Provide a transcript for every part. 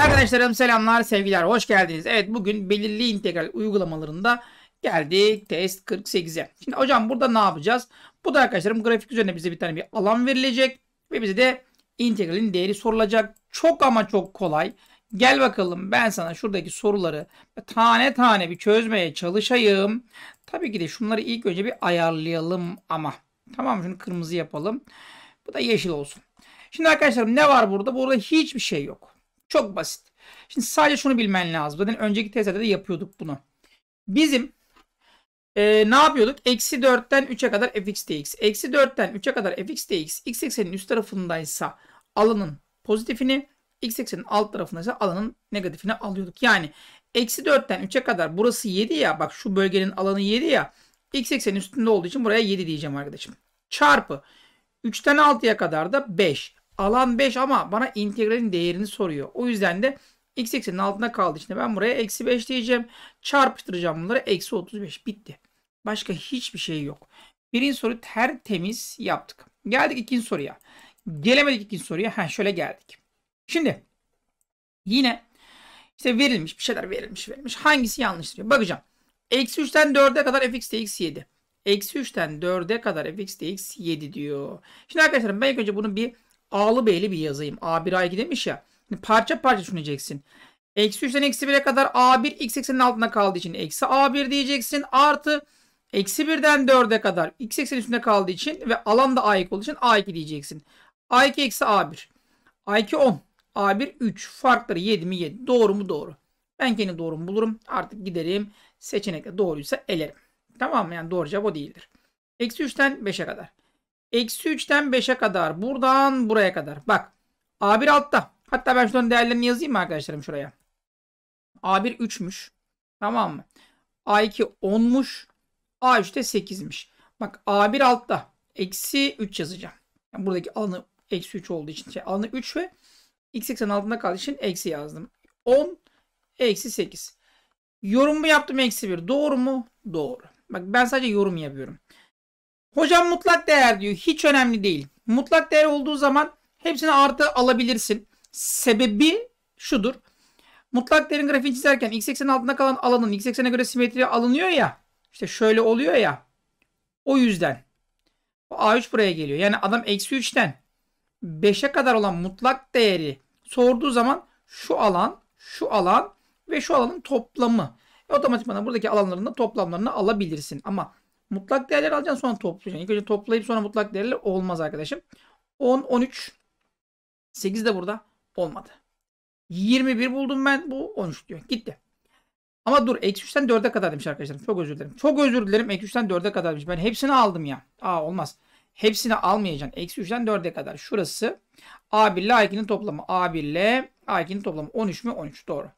Arkadaşlarım selamlar, sevgiler, hoş geldiniz. Evet bugün belirli integral uygulamalarında geldik test 48'e. Şimdi hocam burada ne yapacağız? Bu da arkadaşlarım grafik üzerine bize bir tane bir alan verilecek ve bize de integralin değeri sorulacak. Çok ama çok kolay. Gel bakalım ben sana şuradaki soruları tane tane bir çözmeye çalışayım. Tabii ki de şunları ilk önce bir ayarlayalım ama. Tamam şunu kırmızı yapalım. Bu da yeşil olsun. Şimdi arkadaşlarım ne var burada? Burada hiçbir şey yok. Çok basit. Şimdi sadece şunu bilmen lazım. Zaten önceki testlerde de yapıyorduk bunu. Bizim e, ne yapıyorduk? Eksi 4'ten 3'e kadar fx dx. Eksi 4'ten 3'e kadar fx dx. X eksenin üst tarafındaysa alanın pozitifini, x eksenin alt tarafındaysa alanın negatifini alıyorduk. Yani eksi 4'ten 3'e kadar burası 7 ya. Bak şu bölgenin alanı 7 ya. X eksenin üstünde olduğu için buraya 7 diyeceğim arkadaşım. Çarpı 3'ten 6'ya kadar da 5. Alan 5 ama bana integralin değerini soruyor. O yüzden de x eksenin altında kaldı. Şimdi ben buraya eksi 5 diyeceğim. Çarpıştıracağım bunları. Eksi 35 bitti. Başka hiçbir şey yok. Birinci soru tertemiz yaptık. Geldik ikinci soruya. Gelemedik ikinci soruya. Ha şöyle geldik. Şimdi yine işte verilmiş bir şeyler verilmiş verilmiş. Hangisi yanlış diyor. Bakacağım. Eksi 3'ten 4'e kadar fx dx 7. Eksi 3'ten 4'e kadar fx dx 7 diyor. Şimdi arkadaşlar ben ilk önce bunun bir ağlı beyli bir yazayım. A1 A2 demiş ya. Parça parça düşüneceksin. Eksi 3'ten eksi 1'e kadar A1 x eksenin altında kaldığı için eksi A1 diyeceksin. Artı eksi 1'den 4'e kadar x eksenin üstünde kaldığı için ve alan da A2 olduğu için A2 diyeceksin. A2 eksi A1. A2 10. A1 3. Farkları 7 mi 7. Doğru mu doğru. Ben kendi doğrumu bulurum. Artık giderim. seçenekle doğruysa elerim. Tamam mı? Yani doğru cevap o değildir. Eksi 3'ten 5'e kadar. Eksi 3'ten 5'e kadar. Buradan buraya kadar. Bak. A1 altta. Hatta ben şunun değerlerini yazayım mı arkadaşlarım şuraya? A1 3'müş. Tamam mı? A2 10'muş. A3 de 8'miş. Bak A1 altta. Eksi 3 yazacağım. Yani buradaki alanı eksi 3 olduğu için. Şey, alanı 3 ve x eksen altında kaldığı için eksi yazdım. 10 eksi 8. Yorum mu yaptım eksi 1. Doğru mu? Doğru. Bak ben sadece yorum yapıyorum. Hocam mutlak değer diyor. Hiç önemli değil. Mutlak değer olduğu zaman hepsini artı alabilirsin. Sebebi şudur. Mutlak değerin grafiğini çizerken x eksenin altında kalan alanın x eksene göre simetri alınıyor ya. İşte şöyle oluyor ya. O yüzden. O A3 buraya geliyor. Yani adam eksi 3'ten 5'e kadar olan mutlak değeri sorduğu zaman şu alan, şu alan ve şu alanın toplamı. E, otomatikman buradaki alanların da toplamlarını alabilirsin. Ama Mutlak değerler alacaksın sonra toplayacaksın. İlk önce toplayıp sonra mutlak değerler olmaz arkadaşım. 10, 13, 8 de burada olmadı. 21 buldum ben bu 13 diyor. Gitti. Ama dur eksi 3'ten 4'e kadar demiş arkadaşlarım. Çok özür dilerim. Çok özür dilerim. Eksi 3'ten 4'e kadar demiş. Ben hepsini aldım ya. Aa olmaz. Hepsini almayacaksın. Eksi 3'ten 4'e kadar. Şurası A1 ile A2'nin toplamı. A1 ile A2'nin toplamı. 13 mü? 13. Doğru.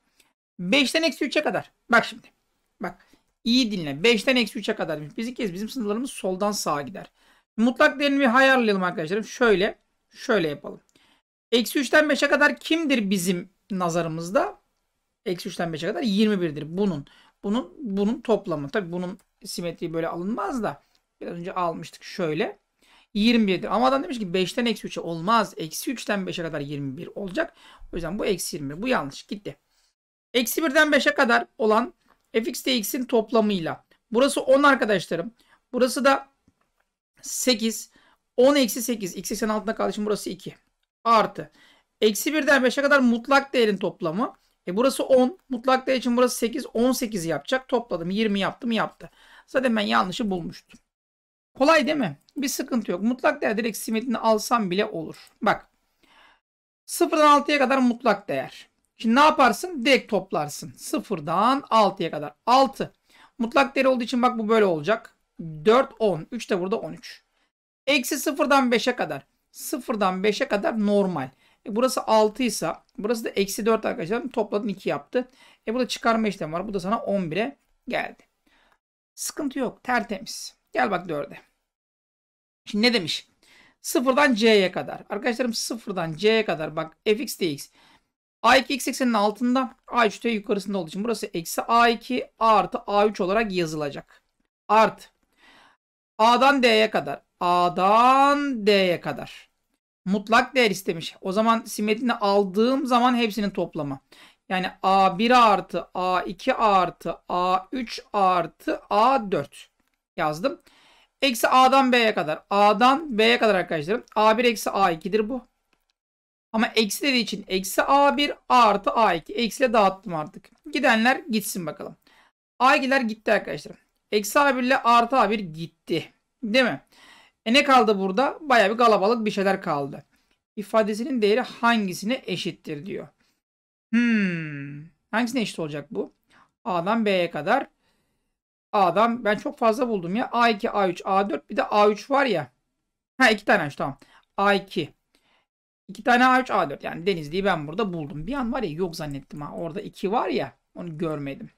5'ten eksi 3'e kadar. Bak şimdi. Bak. İyi dinle. 5'ten eksi 3'e kadar demiş. Biz kez bizim sınırlarımız soldan sağa gider. Mutlak değerini bir ayarlayalım arkadaşlarım. Şöyle, şöyle yapalım. Eksi 3'ten 5'e kadar kimdir bizim nazarımızda? Eksi 3'ten 5'e kadar 21'dir. Bunun, bunun, bunun toplamı. Tabi bunun simetriği böyle alınmaz da. Biraz önce almıştık şöyle. 21'dir. Ama adam demiş ki 5'ten eksi 3'e olmaz. Eksi 3'ten 5'e kadar 21 olacak. O yüzden bu eksi 21. Bu yanlış. Gitti. Eksi 1'den 5'e kadar olan fx dx'in toplamıyla. Burası 10 arkadaşlarım. Burası da 8. 10 eksi 8. X eksen altında kaldı. için burası 2. Artı. Eksi 1'den 5'e kadar mutlak değerin toplamı. E burası 10. Mutlak değer için burası 8. 18 yapacak. Topladım. 20 yaptım yaptı. Zaten ben yanlışı bulmuştum. Kolay değil mi? Bir sıkıntı yok. Mutlak değer direkt simetrini alsam bile olur. Bak. 0'dan 6'ya kadar mutlak değer. Şimdi ne yaparsın? Direkt toplarsın. Sıfırdan 6'ya kadar. 6. Mutlak değeri olduğu için bak bu böyle olacak. 4, 10. 3 de burada 13. Eksi sıfırdan 5'e kadar. Sıfırdan 5'e kadar normal. E burası 6 ise burası da eksi 4 arkadaşlar. Topladın 2 yaptı. E burada çıkarma işlemi var. Bu da sana 11'e geldi. Sıkıntı yok. Tertemiz. Gel bak 4'e. Şimdi ne demiş? Sıfırdan C'ye kadar. Arkadaşlarım sıfırdan C'ye kadar bak fx dx. A2 x ekseninin altında A3 t yukarısında olduğu için burası eksi A2 artı A3 olarak yazılacak. Art. A'dan D'ye kadar. A'dan D'ye kadar. Mutlak değer istemiş. O zaman simetrini aldığım zaman hepsinin toplamı. Yani A1 artı A2 artı A3 artı A4 yazdım. Eksi A'dan B'ye kadar. A'dan B'ye kadar arkadaşlarım. A1 eksi A2'dir bu. Ama eksi dediği için eksi A1 artı A2. Eksiyle dağıttım artık. Gidenler gitsin bakalım. A2'ler gitti arkadaşlar. Eksi A1 ile artı A1 gitti. Değil mi? E ne kaldı burada? Baya bir kalabalık bir şeyler kaldı. İfadesinin değeri hangisine eşittir diyor. Hmm. Hangisine eşit olacak bu? A'dan B'ye kadar. A'dan ben çok fazla buldum ya. A2, A3, A4 bir de A3 var ya. Ha iki tane aç tamam. A2. İki tane A3 A4 yani Denizli'yi ben burada buldum. Bir an var ya yok zannettim ha. Orada iki var ya onu görmedim.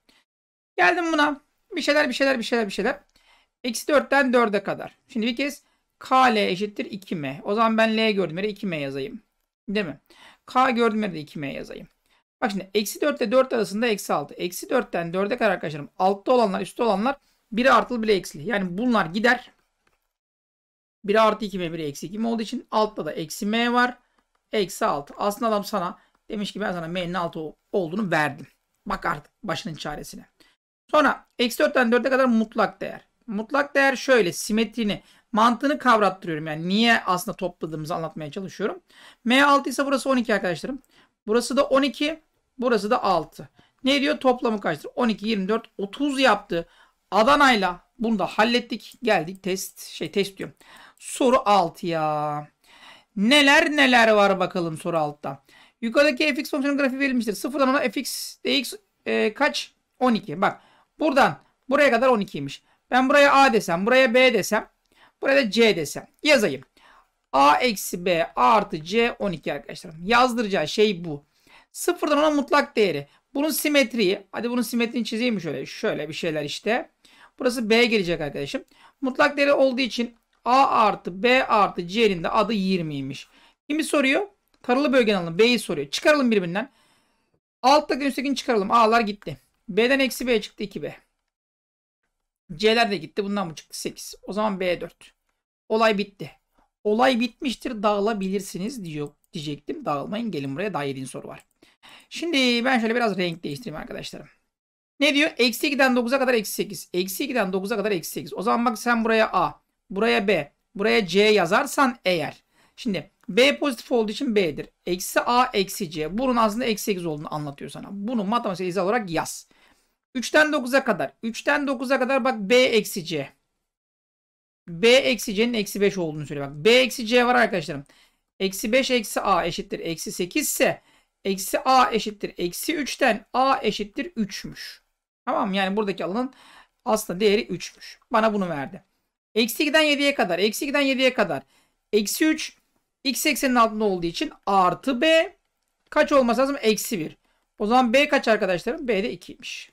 Geldim buna. Bir şeyler bir şeyler bir şeyler bir şeyler. Eksi 4'ten 4'e kadar. Şimdi bir kez KL eşittir 2M. O zaman ben L gördüm yere 2M yazayım. Değil mi? K gördüm yere de 2M yazayım. Bak şimdi eksi 4 ile 4 arasında eksi 6. Eksi 4'ten 4'e kadar arkadaşlarım. Altta olanlar üstte olanlar biri artılı biri eksili. Yani bunlar gider. 1 artı 2M 1 eksi 2M olduğu için altta da eksi M var. Eksi 6. Aslında adam sana demiş ki ben sana m'nin 6 olduğunu verdim. Bak artık başının çaresine. Sonra eksi 4'ten 4'e kadar mutlak değer. Mutlak değer şöyle simetrini mantığını kavrattırıyorum. Yani niye aslında topladığımızı anlatmaya çalışıyorum. M6 ise burası 12 arkadaşlarım. Burası da 12. Burası da 6. Ne diyor? Toplamı kaçtır? 12, 24, 30 yaptı. Adana'yla bunu da hallettik. Geldik test şey test diyorum. Soru 6 ya. Neler neler var bakalım soru altta. Yukarıdaki fx fonksiyonun grafiği verilmiştir. Sıfırdan ona fx dx e, kaç? 12. Bak buradan buraya kadar 12'ymiş. Ben buraya a desem, buraya b desem, buraya da c desem. Yazayım. a eksi b artı c 12 arkadaşlar. Yazdıracağı şey bu. Sıfırdan ona mutlak değeri. Bunun simetriyi, hadi bunun simetrini çizeyim şöyle. Şöyle bir şeyler işte. Burası b gelecek arkadaşım. Mutlak değeri olduğu için A artı B artı C'nin de adı 20'ymiş. Kimi soruyor? Taralı bölgenin alanı. B'yi soruyor. Çıkaralım birbirinden. Altta üsttekini çıkaralım. A'lar gitti. B'den eksi B çıktı 2B. C'ler de gitti. Bundan bu çıktı 8. O zaman B 4. Olay bitti. Olay bitmiştir. Dağılabilirsiniz diyor diyecektim. Dağılmayın. Gelin buraya. Daha 7. soru var. Şimdi ben şöyle biraz renk değiştireyim arkadaşlarım. Ne diyor? Eksi 2'den 9'a kadar eksi 8. Eksi 2'den 9'a kadar eksi 8. O zaman bak sen buraya A. Buraya B. Buraya C yazarsan eğer. Şimdi B pozitif olduğu için B'dir. Eksi A eksi C. Bunun aslında eksi 8 olduğunu anlatıyor sana. Bunu matematiksel izah olarak yaz. 3'ten 9'a kadar. 3'ten 9'a kadar bak B eksi C. B eksi C'nin eksi 5 olduğunu söyle. Bak B eksi C var arkadaşlarım. Eksi 5 eksi A eşittir. Eksi 8 ise eksi A eşittir. Eksi 3'ten A eşittir 3'müş. Tamam mı? Yani buradaki alanın aslında değeri 3'müş. Bana bunu verdi. Eksi 2'den 7'ye kadar. Eksi 2'den 7'ye kadar. Eksi 3 x eksenin altında olduğu için artı b kaç olması lazım? Eksi 1. O zaman b kaç arkadaşlarım? b de 2'ymiş.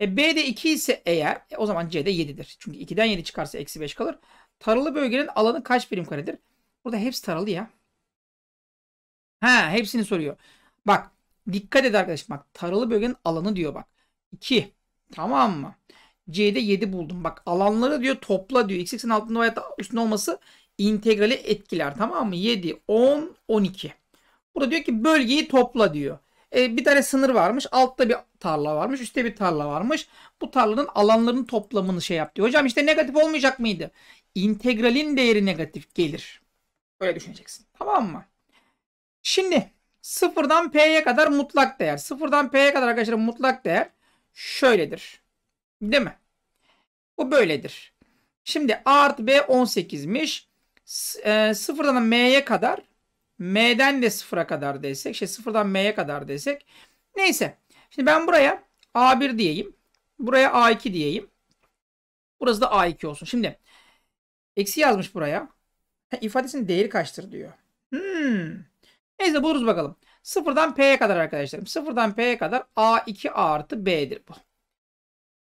E b de 2 ise eğer e, o zaman c de 7'dir. Çünkü 2'den 7 çıkarsa eksi 5 kalır. Taralı bölgenin alanı kaç birim karedir? Burada hepsi taralı ya. Ha hepsini soruyor. Bak dikkat et arkadaşım bak taralı bölgenin alanı diyor bak. 2 tamam mı? C'de 7 buldum. Bak alanları diyor topla diyor. X'in 8in altında veya üstünde olması integrali etkiler tamam mı? 7, 10, 12. Burada diyor ki bölgeyi topla diyor. E, bir tane sınır varmış. Altta bir tarla varmış. Üstte bir tarla varmış. Bu tarlanın alanlarının toplamını şey yap diyor. Hocam işte negatif olmayacak mıydı? İntegralin değeri negatif gelir. Öyle düşüneceksin. Tamam mı? Şimdi sıfırdan p'ye kadar mutlak değer. Sıfırdan p'ye kadar arkadaşlar mutlak değer şöyledir. Değil mi? Bu böyledir. Şimdi A artı B 18'miş. E, sıfırdan M'ye kadar M'den de 0'a kadar desek şey sıfırdan M'ye kadar desek neyse. Şimdi ben buraya A1 diyeyim. Buraya A2 diyeyim. Burası da A2 olsun. Şimdi eksi yazmış buraya. İfadesinin değeri kaçtır diyor. Hmm. Neyse buluruz bakalım. Sıfırdan P'ye kadar arkadaşlarım. Sıfırdan P'ye kadar A2 artı B'dir bu.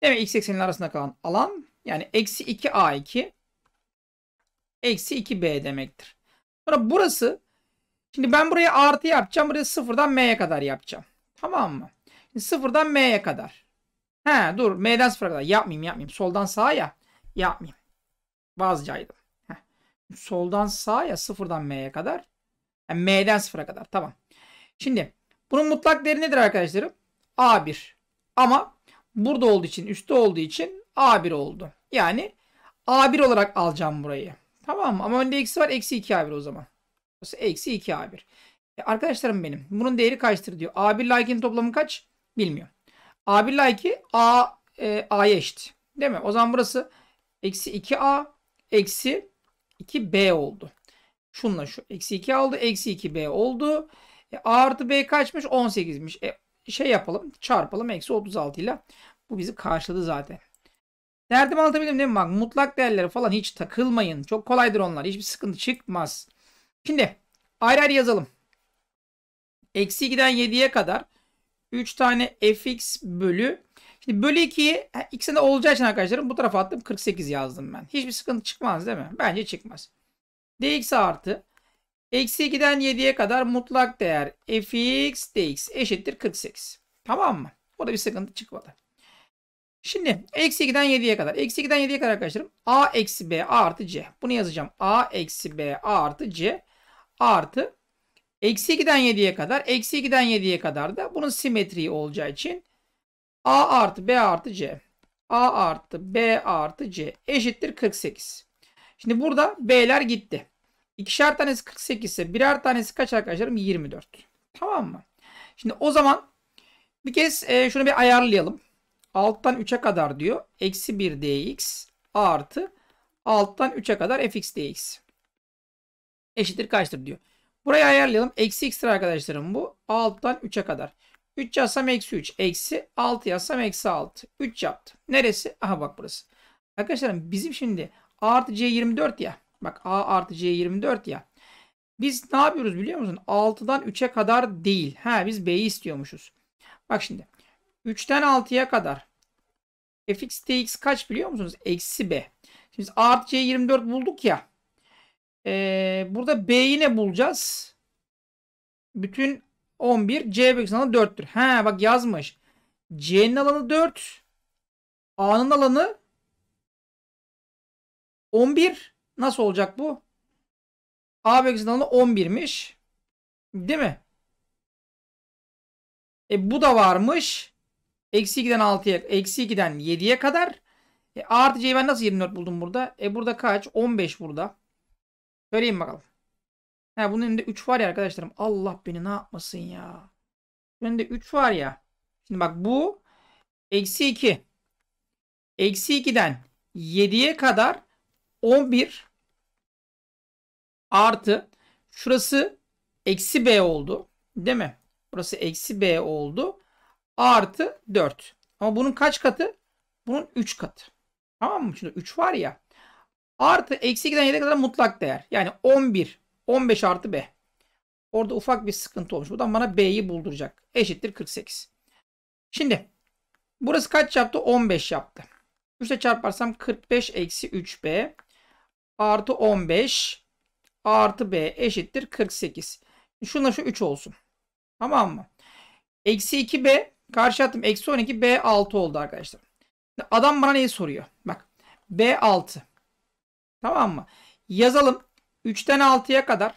Demek x eksenin arasında kalan alan yani eksi 2a2 eksi 2b demektir. Sonra burası şimdi ben buraya artı yapacağım. Buraya sıfırdan m'ye kadar yapacağım. Tamam mı? Şimdi sıfırdan m'ye kadar. He dur m'den sıfıra kadar. Yapmayayım yapmayayım. Soldan sağa ya. Yapmayayım. Vazcaydım. Soldan sağa ya sıfırdan m'ye kadar. Yani m'den sıfıra kadar. Tamam. Şimdi bunun mutlak değeri nedir arkadaşlarım? A1. Ama burada olduğu için üstte olduğu için A1 oldu. Yani A1 olarak alacağım burayı. Tamam mı? Ama önde eksi var. Eksi 2 A1 o zaman. Burası eksi 2 A1. E arkadaşlarım benim. Bunun değeri kaçtır diyor. A1 ile like 2'nin toplamı kaç? bilmiyor A1 ile a 2 A, e, A'ya eşit. Değil mi? O zaman burası eksi 2A eksi 2B oldu. Şunla şu. Eksi 2 aldı. Eksi 2B oldu. E, A artı B kaçmış? 18'miş. E, şey yapalım. Çarpalım. Eksi 36 ile bu bizi karşıladı zaten. Derdim anlatabildim değil mi? Bak mutlak değerlere falan hiç takılmayın. Çok kolaydır onlar. Hiçbir sıkıntı çıkmaz. Şimdi ayrı ayrı yazalım. Eksi 2'den 7'ye kadar 3 tane fx bölü. Şimdi bölü 2'yi ikisinde de olacağı için arkadaşlarım bu tarafa attım. 48 yazdım ben. Hiçbir sıkıntı çıkmaz değil mi? Bence çıkmaz. dx artı eksi 2'den 7'ye kadar mutlak değer fx dx eşittir 48. Tamam mı? Burada bir sıkıntı çıkmadı. Şimdi eksi 2'den 7'ye kadar. Eksi 2'den 7'ye kadar arkadaşlarım. A eksi B artı C. Bunu yazacağım. A eksi B artı C artı eksi 2'den 7'ye kadar. Eksi 2'den 7'ye kadar da bunun simetriği olacağı için A artı B artı C. A artı B artı C eşittir 48. Şimdi burada B'ler gitti. İkişer tanesi 48 ise birer tanesi kaç arkadaşlarım? 24. Tamam mı? Şimdi o zaman bir kez e, şunu bir ayarlayalım alttan 3'e kadar diyor. Eksi 1 dx artı alttan 3'e kadar fx dx. Eşittir kaçtır diyor. Burayı ayarlayalım. Eksi x'tir arkadaşlarım bu. Alttan 3'e kadar. 3 yazsam eksi 3. Eksi 6 yazsam eksi 6. 3 yaptı. Neresi? Aha bak burası. Arkadaşlarım bizim şimdi a artı c 24 ya. Bak a artı c 24 ya. Biz ne yapıyoruz biliyor musun? 6'dan 3'e kadar değil. Ha biz b'yi istiyormuşuz. Bak şimdi. 3'ten 6'ya kadar fx tx kaç biliyor musunuz? Eksi b. Şimdi biz a artı c 24 bulduk ya. Ee, burada b'yi ne bulacağız? Bütün 11 c bölgesinin alanı 4'tür. He bak yazmış. c'nin alanı 4. a'nın alanı 11. Nasıl olacak bu? a bölgesinin alanı 11'miş. Değil mi? E bu da varmış. Eksi 2'den 6'ya, eksi 2'den 7'ye kadar. E, artı C'yi ben nasıl 24 buldum burada? E burada kaç? 15 burada. Söyleyeyim bakalım. Ha, bunun önünde 3 var ya arkadaşlarım. Allah beni ne yapmasın ya. Önünde 3 var ya. Şimdi bak bu eksi 2. Eksi 2'den 7'ye kadar 11 artı şurası eksi b oldu. Değil mi? Burası eksi b oldu artı 4. Ama bunun kaç katı? Bunun 3 katı. Tamam mı? Şimdi 3 var ya. Artı eksi 2'den 7'e kadar mutlak değer. Yani 11. 15 artı B. Orada ufak bir sıkıntı olmuş. Buradan bana B'yi bulduracak. Eşittir 48. Şimdi burası kaç yaptı? 15 yaptı. 3'e çarparsam 45 eksi 3B artı 15 artı B eşittir 48. Şunla şu 3 olsun. Tamam mı? Eksi 2B Karşı attım. Eksi 12 B6 oldu arkadaşlar. Adam bana neyi soruyor? Bak. B6. Tamam mı? Yazalım. 3'ten 6'ya kadar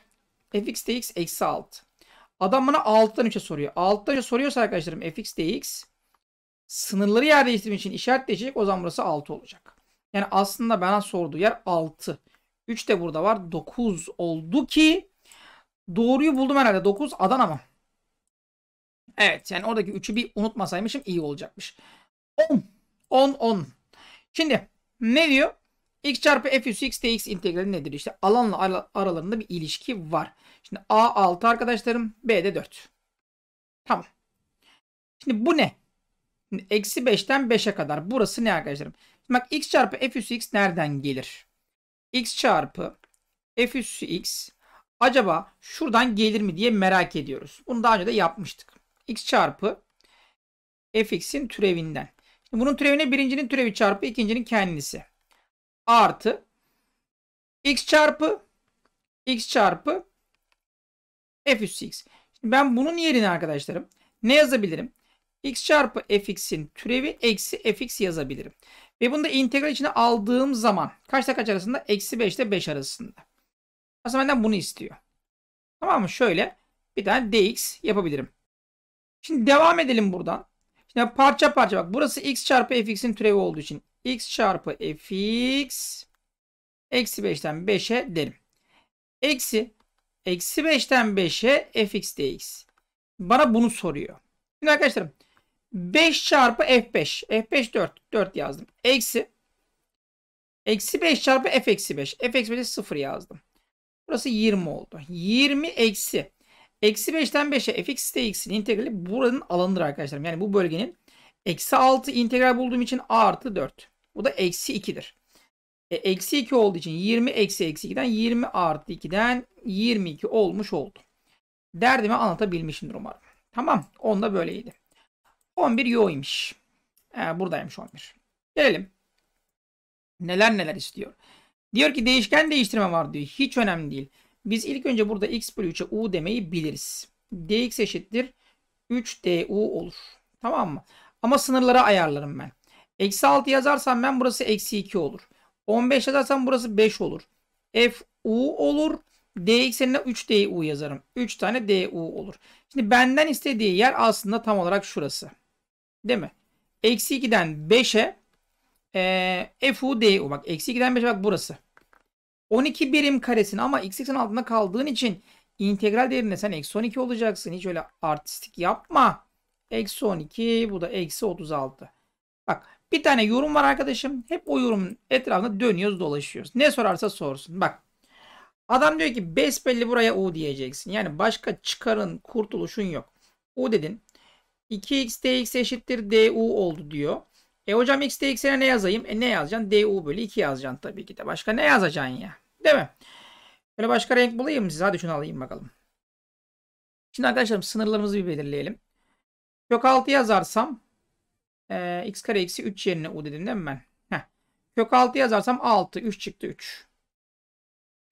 fx dx eksi 6. Adam bana 6'dan 3'e soruyor. 6'dan 3'e soruyorsa arkadaşlarım fx dx sınırları yer değiştirmek için işaret değişecek. O zaman burası 6 olacak. Yani aslında bana sorduğu yer 6. 3 de burada var. 9 oldu ki doğruyu buldum herhalde. 9 Adana mı? Evet yani oradaki 3'ü bir unutmasaymışım iyi olacakmış. 10. 10 10. Şimdi ne diyor? x çarpı f üssü x dx integrali nedir? İşte alanla aralarında bir ilişki var. Şimdi a 6 arkadaşlarım b de 4. Tamam. Şimdi bu ne? Eksi 5'ten 5'e kadar. Burası ne arkadaşlarım? Şimdi bak x çarpı f üssü x nereden gelir? x çarpı f üssü x acaba şuradan gelir mi diye merak ediyoruz. Bunu daha önce de yapmıştık x çarpı fx'in türevinden. Şimdi bunun türevine birincinin türevi çarpı ikincinin kendisi. Artı x çarpı x çarpı f üssü x. Şimdi ben bunun yerine arkadaşlarım ne yazabilirim? x çarpı fx'in türevi eksi fx yazabilirim. Ve bunu da integral içine aldığım zaman kaçta kaç arasında? Eksi 5 ile 5 arasında. Aslında benden bunu istiyor. Tamam mı? Şöyle bir tane dx yapabilirim. Şimdi devam edelim buradan. Şimdi parça parça bak burası x çarpı fx'in türevi olduğu için x çarpı fx eksi 5'ten 5'e derim. Eksi eksi 5'ten 5'e fx dx. Bana bunu soruyor. Şimdi arkadaşlarım 5 çarpı f5. f5 4. 4 yazdım. Eksi eksi 5 çarpı f eksi 5. f eksi 5'e 0 yazdım. Burası 20 oldu. 20 eksi Eksi 5'ten 5'e fx dx'in integrali buranın alanıdır arkadaşlarım Yani bu bölgenin eksi 6 integral bulduğum için a artı 4. Bu da eksi 2'dir. E, eksi 2 olduğu için 20 eksi eksi 2'den 20 artı 2'den 22 olmuş oldu. Derdimi anlatabilmişimdir umarım. Tamam. 10 da böyleydi. 11 yo'ymuş. Ee, buradaymış 11. Gelelim. Neler neler istiyor. Diyor ki değişken değiştirme var diyor. Hiç önemli değil. Biz ilk önce burada x bölü 3'e u demeyi biliriz. dx eşittir 3 du olur. Tamam mı? Ama sınırlara ayarlarım ben. Eksi 6 yazarsam ben burası eksi 2 olur. 15 yazarsam burası 5 olur. f u olur. dx yerine 3 du yazarım. 3 tane du olur. Şimdi benden istediği yer aslında tam olarak şurası. Değil mi? Eksi 2'den 5'e e, f u du. Bak eksi 2'den 5'e bak burası. 12 birim karesin ama x-x'in altında kaldığın için integral değerinde sen eksi 12 olacaksın. Hiç öyle artistik yapma. Eksi 12 bu da eksi 36. Bak bir tane yorum var arkadaşım. Hep o yorumun etrafında dönüyoruz dolaşıyoruz. Ne sorarsa sorsun. Bak adam diyor ki besbelli buraya u diyeceksin. Yani başka çıkarın kurtuluşun yok. U dedin. 2x dx eşittir du oldu diyor. E hocam x dx'e ne yazayım? E ne yazacaksın? du bölü 2 yazacaksın tabii ki de. Başka ne yazacaksın ya? Değil mi? Böyle başka renk bulayım size. Hadi şunu alayım bakalım. Şimdi arkadaşlarım sınırlarımızı bir belirleyelim. Kök 6 yazarsam e, x kare eksi 3 yerine u dedim değil mi ben? Heh. Kök 6 yazarsam 6. 3 çıktı 3.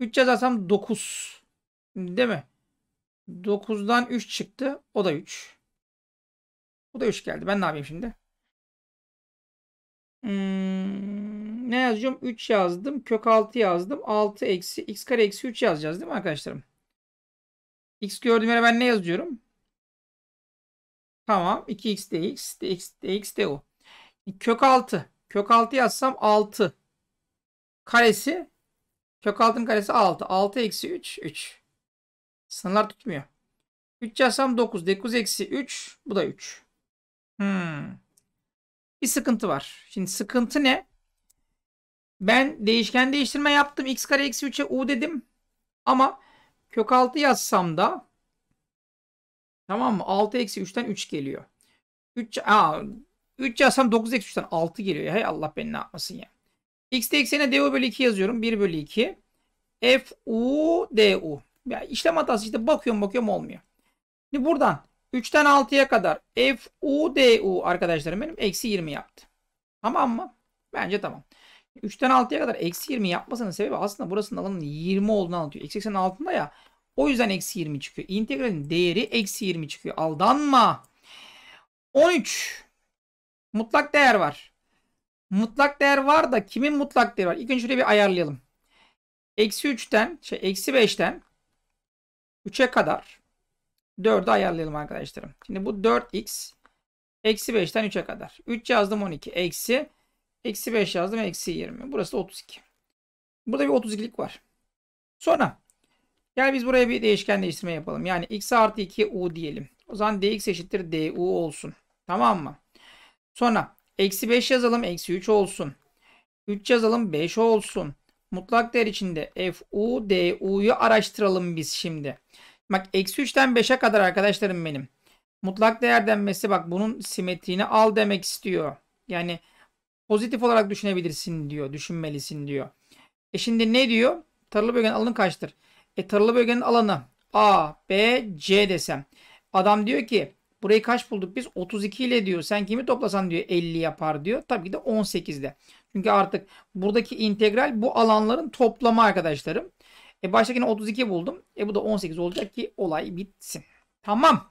3 yazarsam 9. Değil mi? 9'dan 3 çıktı. O da 3. Bu da 3 geldi. Ben ne yapayım şimdi? Hmm, ne yazacağım? 3 yazdım. Kök 6 yazdım. 6 eksi x kare eksi 3 yazacağız değil mi arkadaşlarım? X gördüğüm yere ben ne yazıyorum? Tamam. 2x de, de, x x de, x de o. Kök 6. Kök 6 yazsam 6. Karesi. Kök 6'nın karesi 6. 6 eksi 3. 3. Sınırlar tutmuyor. 3 yazsam 9. 9 eksi 3. Bu da 3. Hmm bir sıkıntı var. Şimdi sıkıntı ne? Ben değişken değiştirme yaptım. x kare eksi 3'e u dedim. Ama kök 6 yazsam da tamam mı? 6 eksi 3'ten 3 geliyor. 3, aa, 3 yazsam 9 eksi 3'ten 6 geliyor. Hey Allah beni ne yapmasın ya. X eksene du bölü 2 yazıyorum. 1 bölü 2. F u d u. Ya işlem hatası işte bakıyorum bakıyorum olmuyor. Şimdi buradan 3'ten 6'ya kadar FUDU arkadaşlarım benim eksi 20 yaptı. Tamam mı? Bence tamam. 3'ten 6'ya kadar eksi 20 yapmasının sebebi aslında burasının alanının 20 olduğunu anlatıyor. Eksi 80'in altında ya. O yüzden eksi 20 çıkıyor. İntegralin değeri eksi 20 çıkıyor. Aldanma. 13. Mutlak değer var. Mutlak değer var da kimin mutlak değeri var? İlk önce şuraya bir ayarlayalım. Eksi 3'ten, şey eksi 5'ten 3'e kadar 4'e ayarlayalım arkadaşlarım. Şimdi bu 4x eksi 5'ten 3'e kadar. 3 yazdım 12. Eksi eksi 5 yazdım eksi 20. Burası da 32. Burada bir 32'lik var. Sonra gel biz buraya bir değişken değiştirme yapalım. Yani x artı 2 u diyelim. O zaman dx eşittir du olsun. Tamam mı? Sonra eksi 5 yazalım. Eksi 3 olsun. 3 yazalım. 5 olsun. Mutlak değer içinde fu du'yu araştıralım biz şimdi. Bak eksi 3'ten 5'e kadar arkadaşlarım benim. Mutlak değer denmesi bak bunun simetriğini al demek istiyor. Yani pozitif olarak düşünebilirsin diyor. Düşünmelisin diyor. E şimdi ne diyor? Tarılı bölgenin alanı kaçtır? E tarılı bölgenin alanı A, B, C desem. Adam diyor ki burayı kaç bulduk biz? 32 ile diyor. Sen kimi toplasan diyor 50 yapar diyor. Tabii ki de 18 18'de. Çünkü artık buradaki integral bu alanların toplamı arkadaşlarım. E baştakini 32 buldum. E bu da 18 olacak ki olay bitsin. Tamam.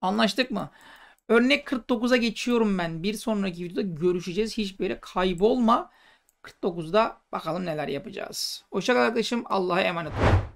Anlaştık mı? Örnek 49'a geçiyorum ben. Bir sonraki videoda görüşeceğiz. Hiçbir yere kaybolma. 49'da bakalım neler yapacağız. Hoşçakal arkadaşım. Allah'a emanet olun.